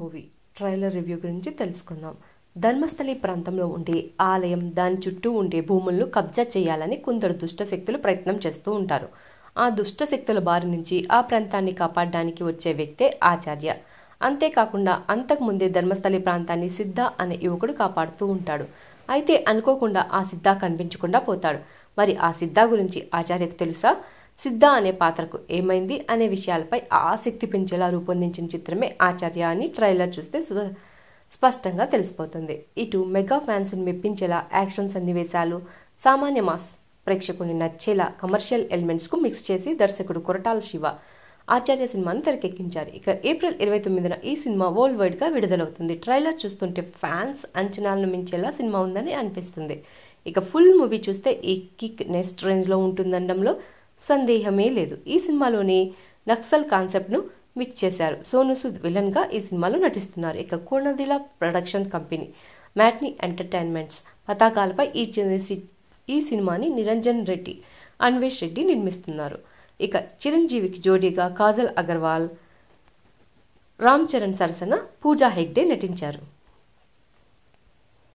movie trailer review గురించి తెలుసుకుందాం ధర్మస్థలి ప్రాంతంలో ఉండే ఆలయం దాని చుట్టూ ఉండే భూములను కబ్జా చేయాలని కొందరు దుష్టశక్తులు ప్రయత్నం చేస్తూ ఉంటారు ఆ దుష్టశక్తుల బారి నుంచి ఆ ప్రాంతాన్ని కాపాడడానికి వచ్చే వ్యక్తే ఆచార్య అంతేకాకుండా అంతకుముందే ధర్మస్థలి ప్రాంతాన్ని సిద్ధ అనే యువకుడు కాపాడుతూ ఉంటాడు అయితే అనుకోకుండా ఆ సిద్ధ కనిపించకుండా పోతాడు మరి ఆ సిద్ధ గురించి ఆచార్యకు తెలుసా సిద్ధ అనే పాత్రకు ఏమైంది అనే విషయాలపై ఆసక్తి పెంచేలా రూపొందించిన చిత్రమే ఆచార్య అని ట్రైలర్ చూస్తే స్పష్టంగా తెలిసిపోతుంది ఇటు మెగా ఫ్యాన్స్ని మెప్పించేలా యాక్షన్ సన్నివేశాలు సామాన్య మాస్ ప్రేక్షకుని నచ్చేలా కమర్షియల్ ఎలిమెంట్స్కు మిక్స్ చేసి దర్శకుడు కొరటాల శివ ఆచార్య సినిమాను తెరకెక్కించారు ఇక ఏప్రిల్ ఇరవై తొమ్మిదిన ఈ సినిమా వరల్డ్ వైడ్గా విడుదలవుతుంది ట్రైలర్ చూస్తుంటే ఫ్యాన్స్ అంచనాలను మించేలా సినిమా ఉందని అనిపిస్తుంది ఇక ఫుల్ మూవీ చూస్తే ఈ కిక్ నెక్స్ట్ రేంజ్లో ఉంటుందనడంలో సందేహమే లేదు ఈ సినిమాలోని నక్సల్ కాన్సెప్ట్ను మిక్స్ చేశారు సోను సూద్ విలన్గా ఈ సినిమాలో నటిస్తున్నారు ఇక కోనదిలా ప్రొడక్షన్ కంపెనీ మ్యాట్నీ ఎంటర్టైన్మెంట్స్ పతాకాలపై ఈ ఈ సినిమాని నిరంజన్ రెడ్డి అన్వేష్ రెడ్డి నిర్మిస్తున్నారు ఇక చిరంజీవికి జోడీగా కాజల్ అగర్వాల్ రామ్ చరణ్ సరసన పూజా హెగ్డే నటించారు